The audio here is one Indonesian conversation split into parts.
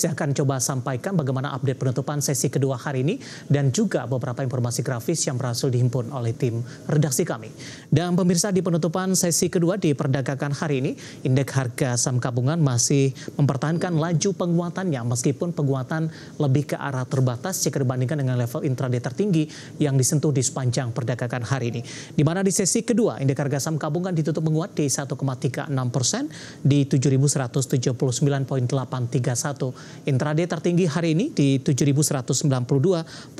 Saya akan coba sampaikan bagaimana update penutupan sesi kedua hari ini dan juga beberapa informasi grafis yang berhasil dihimpun oleh tim redaksi kami. Dan pemirsa di penutupan sesi kedua di perdagangan hari ini, indeks harga saham gabungan masih mempertahankan laju penguatannya meskipun penguatan lebih ke arah terbatas jika dibandingkan dengan level intraday tertinggi yang disentuh di sepanjang perdagangan hari ini. Di mana di sesi kedua indeks harga saham gabungan ditutup menguat di 1,36 persen di 7.179.831 Intraday tertinggi hari ini di 7.192.145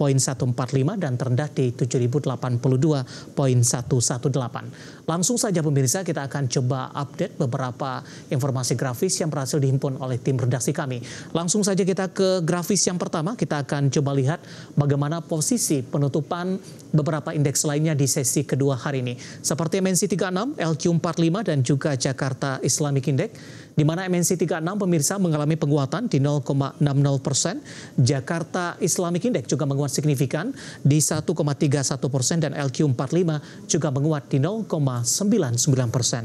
dan terendah di 7.082.118. Langsung saja pemirsa kita akan coba update beberapa informasi grafis yang berhasil dihimpun oleh tim redaksi kami. Langsung saja kita ke grafis yang pertama, kita akan coba lihat bagaimana posisi penutupan beberapa indeks lainnya di sesi kedua hari ini. Seperti MNC 36, LQ45 dan juga Jakarta Islamic Index di mana MNC 36 pemirsa mengalami penguatan di 0,60 persen, Jakarta Islamic Index juga menguat signifikan di 1,31 persen dan LQ45 juga menguat di 0, persen.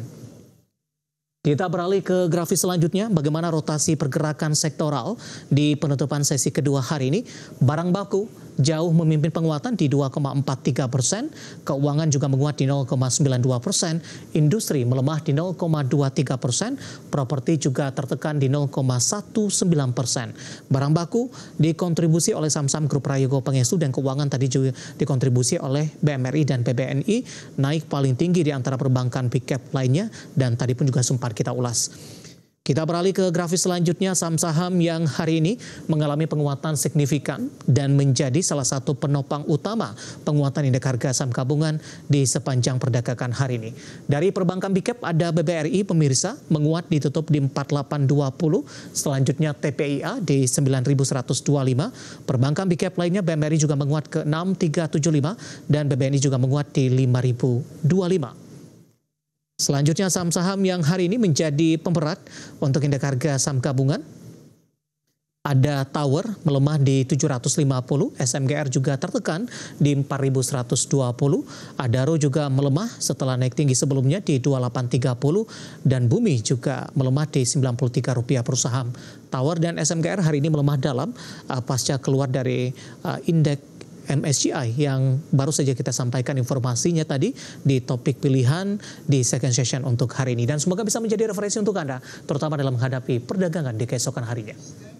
Kita beralih ke grafis selanjutnya, bagaimana rotasi pergerakan sektoral di penutupan sesi kedua hari ini. Barang baku jauh memimpin penguatan di 2,43 persen, keuangan juga menguat di 0,92 persen, industri melemah di 0,23 persen, properti juga tertekan di 0,19 persen. Barang baku dikontribusi oleh Samsam Grup Rayogo Pengesu dan keuangan tadi juga dikontribusi oleh BMRI dan PBNI naik paling tinggi di antara perbankan big lainnya dan tadi pun juga sempat kita ulas. Kita beralih ke grafis selanjutnya saham-saham yang hari ini mengalami penguatan signifikan dan menjadi salah satu penopang utama penguatan indeks harga saham gabungan di sepanjang perdagangan hari ini. Dari perbankan Bicap e ada BBRI pemirsa menguat ditutup di 4820, selanjutnya TPIA di 9125, perbankan Bicap e lainnya BMRI juga menguat ke 6375 dan BBNI juga menguat di 5025. Selanjutnya saham-saham yang hari ini menjadi pemberat untuk indeks harga saham gabungan. Ada Tower melemah di 750, SMGR juga tertekan di 4120, Adaro juga melemah setelah naik tinggi sebelumnya di 2830 dan Bumi juga melemah di rp rupiah per saham. Tower dan SMGR hari ini melemah dalam uh, pasca keluar dari uh, indeks MSCI yang baru saja kita sampaikan informasinya tadi di topik pilihan di second session untuk hari ini dan semoga bisa menjadi referensi untuk Anda terutama dalam menghadapi perdagangan di keesokan harinya.